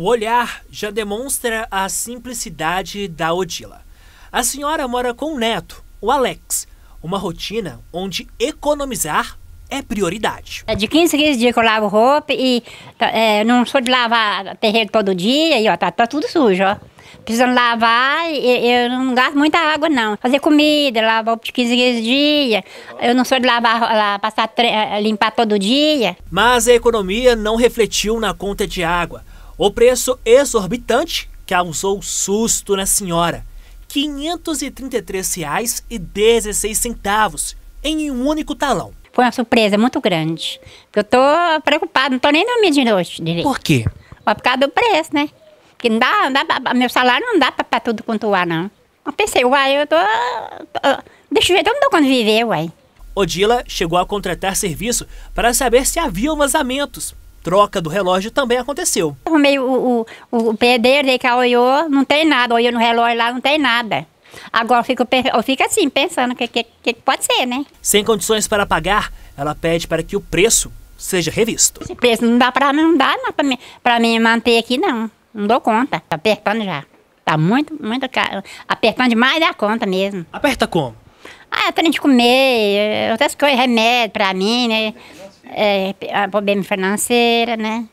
O olhar já demonstra a simplicidade da Odila. A senhora mora com o neto, o Alex, uma rotina onde economizar é prioridade. É de 15 a 15 dias que eu lavo roupa e tá, é, não sou de lavar terreiro todo dia e ó, tá, tá tudo sujo, ó. Precisando lavar, eu, não gasto muita água, não. Fazer comida, lavar de 15 a 15 dias. Eu não sou de lavar, passar, eh, limpar todo dia. Mas a economia não refletiu na conta de água. O preço exorbitante causou susto na senhora. R$ 533,16 em um único talão. Foi uma surpresa muito grande. Eu tô preocupado, não tô nem dormindo de direito. Por quê? por causa do preço, né? Porque não dá, não dá meu salário não dá pra, pra tudo quanto há, não. Eu pensei, uai, eu tô. tô deixa eu ver, eu não tô quando viver, uai. Odila chegou a contratar serviço para saber se havia vazamentos troca do relógio também aconteceu. arrumei o, o, o pedreiro, dei olhou, não tem nada, olhou no relógio lá, não tem nada. Agora eu fico, eu fico assim, pensando o que, que, que pode ser, né? Sem condições para pagar, ela pede para que o preço seja revisto. Esse preço não dá para não dá para mim, mim manter aqui, não. Não dou conta. Tá apertando já. Tá muito, muito caro. Apertando demais a conta mesmo. Aperta como? Ah, é trem de comer, outras coisas, remédio para mim, né? É, é, problema financeiro, né?